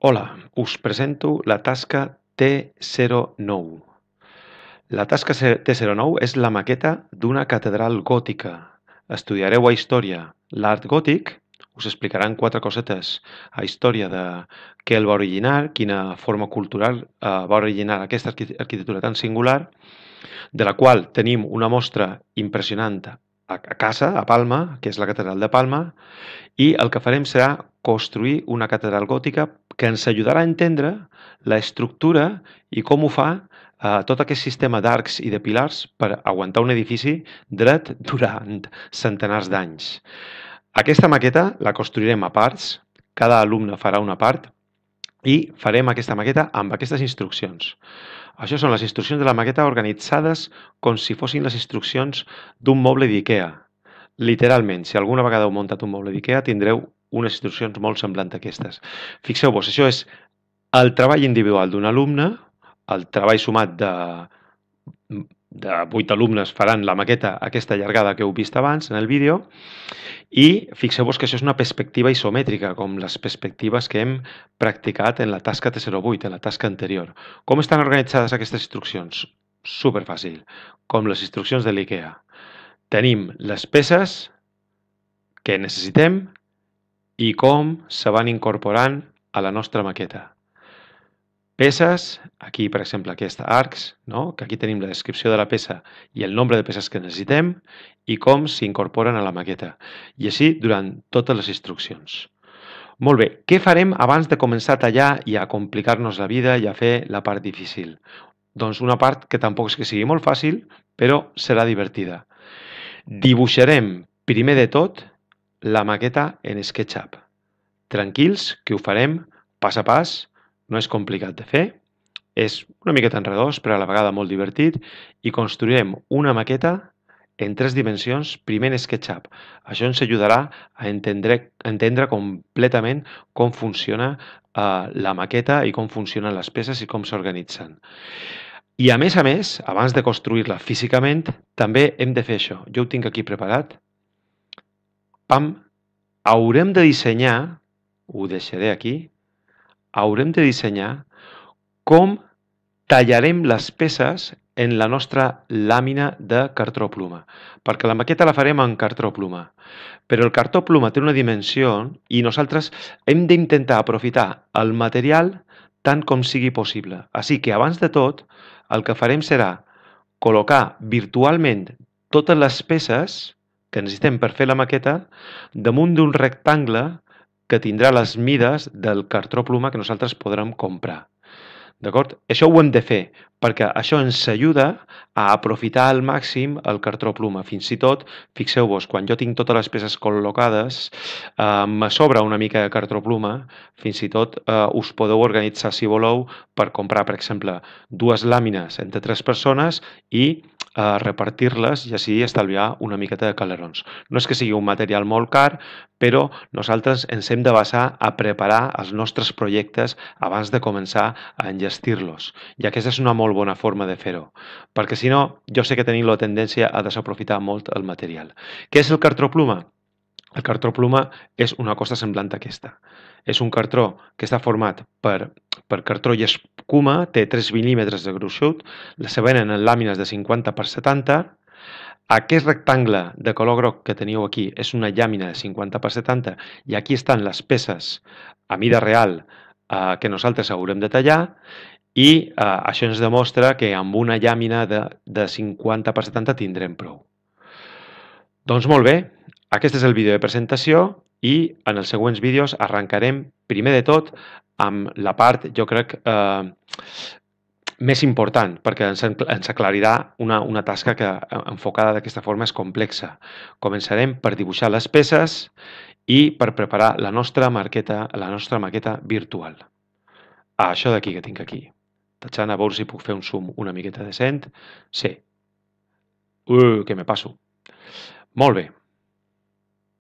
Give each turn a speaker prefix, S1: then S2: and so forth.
S1: Hola, us presento la tasca T09. La tasca T09 és la maqueta d'una catedral gòtica. Estudiareu a Història. L'art gòtic us explicaran quatre cosetes a Història de què el va originar, quina forma cultural eh, va originar aquesta arquitectura tan singular, de la qual tenim una mostra impressionant a casa, a Palma, que és la catedral de Palma, i el que farem serà construir una catedral gòtica que ens ajudarà a entendre l'estructura i com ho fa eh, tot aquest sistema d'arcs i de pilars per aguantar un edifici dret durant centenars d'anys. Aquesta maqueta la construirem a parts, cada alumne farà una part i farem aquesta maqueta amb aquestes instruccions. Això són les instruccions de la maqueta organitzades com si fossin les instruccions d'un moble d'IKEA. Literalment, si alguna vegada heu muntat un moble d'IKEA, tindreu unes instruccions molt semblants a aquestes. Fixeu-vos, això és el treball individual d'un alumne, el treball sumat de, de 8 alumnes faran la maqueta aquesta allargada que heu vist abans en el vídeo i fixeu-vos que això és una perspectiva isomètrica, com les perspectives que hem practicat en la tasca T08, en la tasca anterior. Com estan organitzades aquestes instruccions? Superfàcil, com les instruccions de l'IKEA. Tenim les peces que necessitem i com se van incorporant a la nostra maqueta. Peces, aquí per exemple aquesta arcs, no? que aquí tenim la descripció de la peça i el nombre de peces que necessitem i com s'incorporen a la maqueta. I així durant totes les instruccions. Molt bé, què farem abans de començar a tallar i a complicar-nos la vida i a fer la part difícil? Doncs una part que tampoc és que sigui molt fàcil, però serà divertida. Dibuixarem primer de tot la maqueta en SketchUp. Tranquils, que ho farem pas a pas, no és complicat de fer, és una miqueta enredós, però a la vegada molt divertit, i construirem una maqueta en tres dimensions, primer en SketchUp. Això ens ajudarà a entendre, a entendre completament com funciona uh, la maqueta i com funcionen les peces i com s'organitzen. I a més a més, abans de construir-la físicament, també hem de fer això. Jo ho tinc aquí preparat, pam, haurem de dissenyar, ho deixaré aquí, haurem de dissenyar com tallarem les peces en la nostra làmina de cartró pluma, perquè la maqueta la farem en cartró pluma. Però el cartó pluma té una dimensió i nosaltres hem d'intentar aprofitar el material tant com sigui possible. Així que abans de tot, el que farem serà col·locar virtualment totes les peces que necessitem per fer la maqueta damunt d'un rectangle que tindrà les mides del cartró pluma que nosaltres podrem comprar. D'acord? Això ho hem de fer, perquè això ens ajuda a aprofitar al màxim el cartró pluma. Fins i tot, fixeu-vos, quan jo tinc totes les peces col·locades, eh, me sobra una mica de cartró pluma, fins i tot eh, us podeu organitzar, si voleu, per comprar, per exemple, dues làmines entre tres persones i eh, repartir-les i així estalviar una miqueta de calerons. No és que sigui un material molt car, però nosaltres ens hem de basar a preparar els nostres projectes abans de començar a enllestir-los. I aquesta és una molt bona forma de fer-ho, perquè si no, jo sé que tenim la tendència a desaprofitar molt el material. Què és el cartró pluma? El cartró pluma és una cosa semblant a aquesta. És un cartró que està format per per cartró i escuma, té 3 mil·límetres de gruixut, la venen en làmines de 50 per 70, aquest rectangle de color groc que teniu aquí és una llàmina de 50 per 70 i aquí estan les peces a mida real eh, que nosaltres haurem de tallar i eh, això ens demostra que amb una llàmina de, de 50 per 70 tindrem prou. Doncs molt bé, aquest és el vídeo de presentació i en els següents vídeos arrencarem primer de tot amb la part, jo crec, eh, més important, perquè ens, ens aclarirà una, una tasca que eh, enfocada d'aquesta forma és complexa. Començarem per dibuixar les peces i per preparar la nostra maqueta, la nostra maqueta virtual. A això d'aquí que tinc aquí. Tatxana, a veure si puc fer un zoom una miqueta decent. Sí. Uh, que me passo. Molt bé.